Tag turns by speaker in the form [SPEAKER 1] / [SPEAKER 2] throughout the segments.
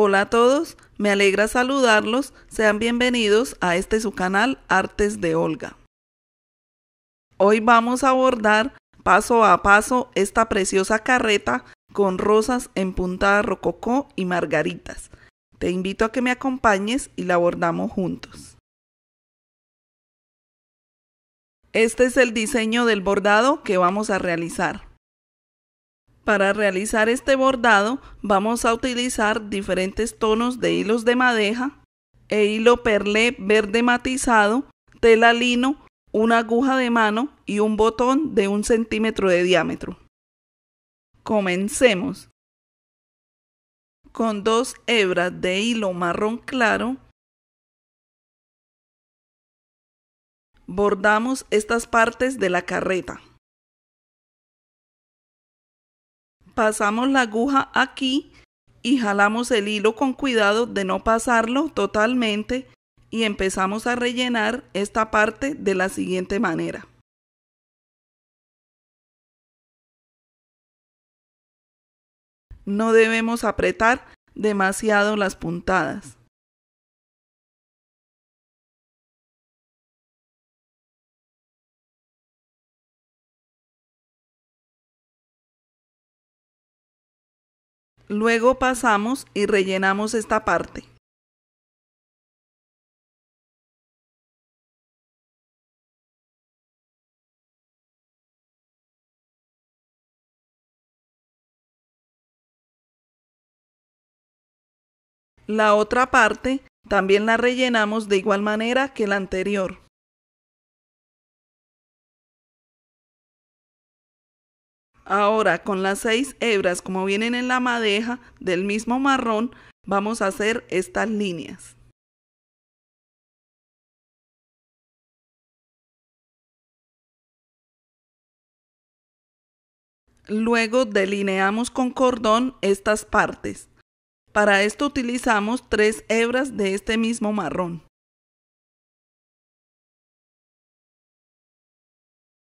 [SPEAKER 1] Hola a todos, me alegra saludarlos, sean bienvenidos a este su canal Artes de Olga. Hoy vamos a bordar paso a paso esta preciosa carreta con rosas en puntada rococó y margaritas. Te invito a que me acompañes y la abordamos juntos. Este es el diseño del bordado que vamos a realizar. Para realizar este bordado vamos a utilizar diferentes tonos de hilos de madeja e hilo perlé verde matizado, tela lino, una aguja de mano y un botón de un centímetro de diámetro. Comencemos. Con dos hebras de hilo marrón claro,
[SPEAKER 2] bordamos estas partes de la carreta. pasamos la aguja aquí
[SPEAKER 1] y jalamos el hilo con cuidado de no pasarlo totalmente y empezamos a
[SPEAKER 2] rellenar esta parte de la siguiente manera. No debemos apretar demasiado las puntadas. Luego pasamos y rellenamos esta parte. La otra parte también la rellenamos de igual manera que la anterior. Ahora con las seis hebras como vienen en la madeja del mismo marrón, vamos a hacer estas líneas. Luego delineamos con cordón estas partes. Para esto utilizamos tres hebras de este mismo marrón.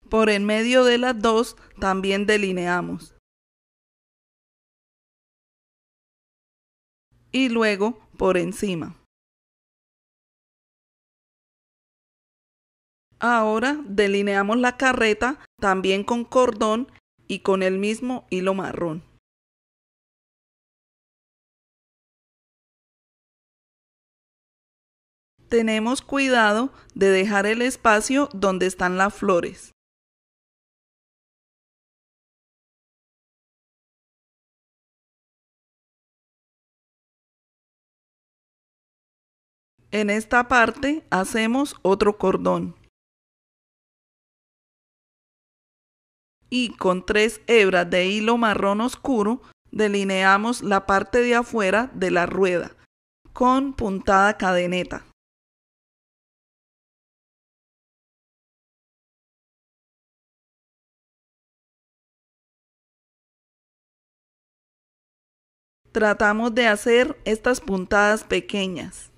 [SPEAKER 2] Por en medio de las dos también delineamos. Y luego por encima. Ahora delineamos la carreta también con cordón y con el mismo hilo marrón. Tenemos cuidado de dejar el espacio donde están las flores. En esta parte hacemos otro cordón.
[SPEAKER 1] Y con tres hebras de hilo marrón oscuro delineamos la parte de afuera de la rueda
[SPEAKER 2] con puntada cadeneta. Tratamos de hacer estas puntadas pequeñas.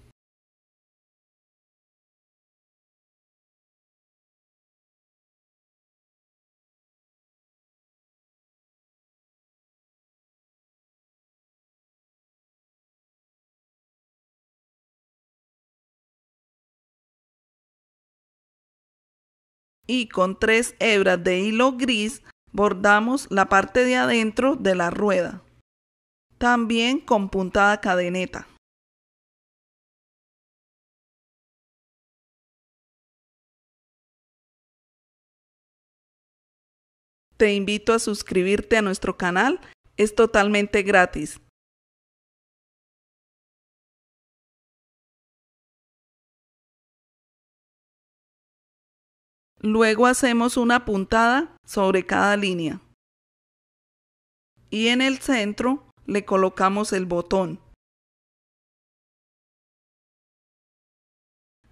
[SPEAKER 2] y con tres hebras de hilo gris
[SPEAKER 1] bordamos la parte de adentro de la rueda, también con
[SPEAKER 2] puntada cadeneta. Te invito a suscribirte a nuestro canal, es totalmente gratis. Luego hacemos una puntada sobre cada línea. Y en el centro le colocamos el botón.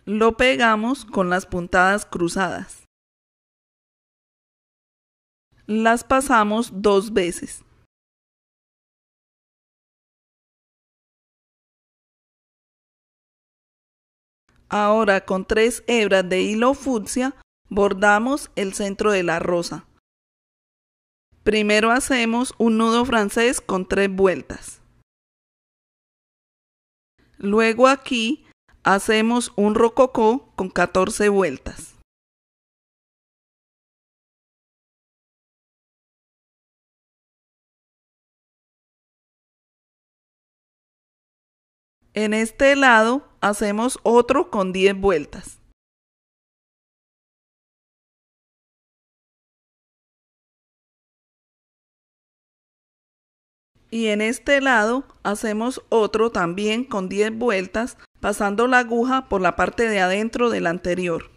[SPEAKER 2] Lo pegamos con las puntadas cruzadas. Las pasamos dos veces. Ahora con
[SPEAKER 1] tres hebras de hilo fucsia Bordamos el centro de la rosa. Primero hacemos un nudo francés con tres vueltas.
[SPEAKER 2] Luego aquí hacemos un rococó con 14 vueltas. En este lado hacemos otro con 10 vueltas. y en este lado
[SPEAKER 1] hacemos otro también con 10 vueltas pasando la aguja por la parte de adentro
[SPEAKER 2] del anterior.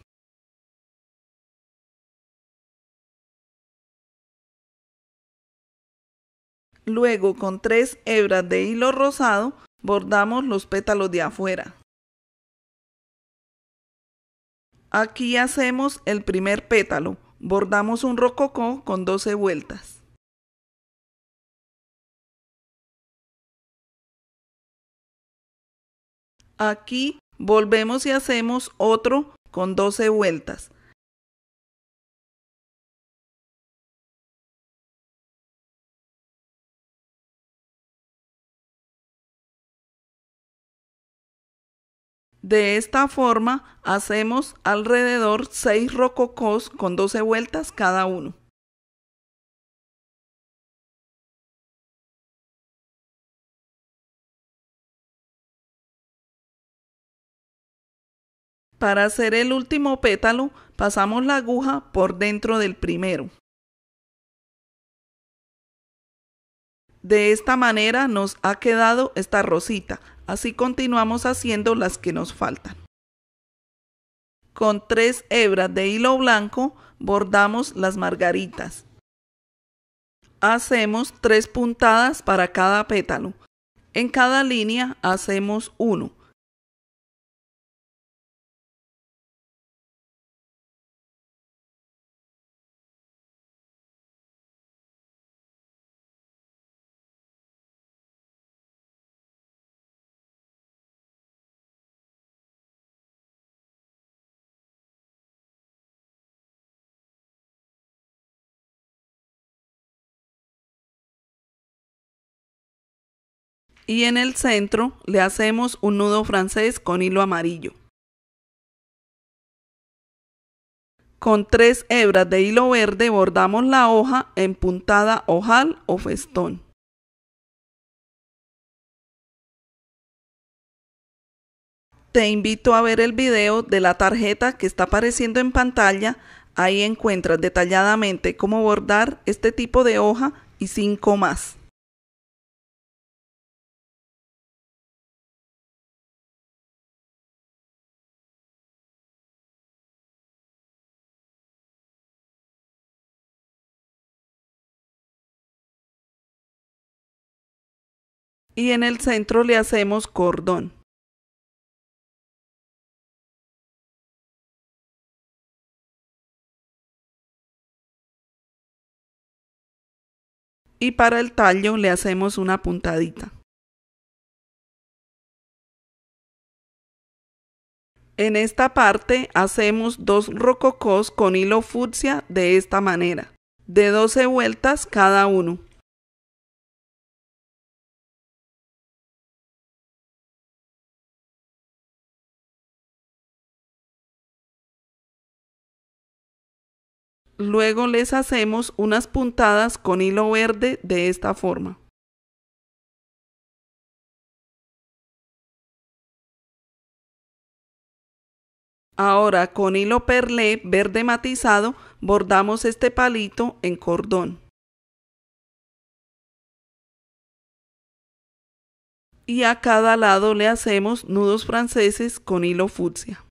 [SPEAKER 2] Luego con 3 hebras de hilo
[SPEAKER 1] rosado bordamos los pétalos de afuera. Aquí hacemos el primer pétalo, bordamos un rococó con
[SPEAKER 2] 12 vueltas. aquí volvemos y hacemos otro con 12 vueltas. De esta forma hacemos alrededor 6 rococos con 12 vueltas cada uno. para hacer el último pétalo, pasamos la aguja por dentro del primero.
[SPEAKER 1] De esta manera nos ha quedado esta rosita, así continuamos haciendo las que nos faltan. Con tres hebras de hilo blanco bordamos las margaritas. Hacemos tres puntadas para cada pétalo. En
[SPEAKER 2] cada línea hacemos uno y en el centro le hacemos un nudo francés con hilo amarillo.
[SPEAKER 1] Con tres hebras de hilo verde bordamos la hoja
[SPEAKER 2] en puntada ojal o festón. Te invito a ver el video de la
[SPEAKER 1] tarjeta que está apareciendo en pantalla. Ahí encuentras detalladamente cómo bordar
[SPEAKER 2] este tipo de hoja y cinco más. y en el centro le hacemos cordón. Y para el tallo le hacemos una puntadita. En esta parte
[SPEAKER 1] hacemos dos rococós con hilo fucsia de esta manera, de 12
[SPEAKER 2] vueltas cada uno. Luego les hacemos unas puntadas con hilo verde de esta forma.
[SPEAKER 1] Ahora con hilo perlé verde matizado bordamos este palito en cordón.
[SPEAKER 2] Y a cada lado le hacemos nudos franceses con hilo fucsia.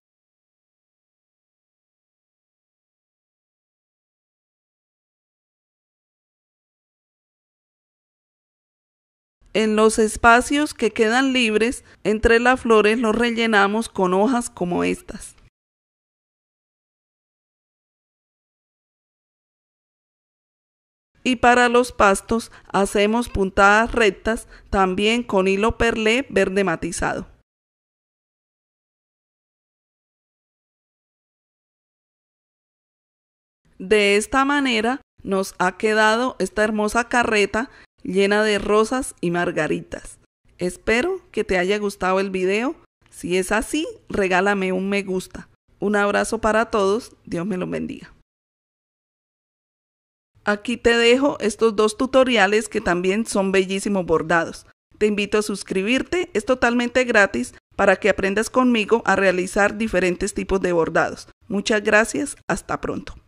[SPEAKER 2] En los espacios que quedan libres entre las flores los rellenamos con hojas como estas. Y para los pastos hacemos puntadas rectas también con hilo perlé verde matizado. De esta manera nos ha
[SPEAKER 1] quedado esta hermosa carreta llena de rosas y margaritas. Espero que te haya gustado el video. Si es así, regálame un me gusta. Un abrazo para todos, Dios me lo bendiga. Aquí te dejo estos dos tutoriales que también son bellísimos bordados. Te invito a suscribirte, es totalmente gratis para que aprendas conmigo a realizar diferentes tipos de bordados. Muchas gracias, hasta pronto.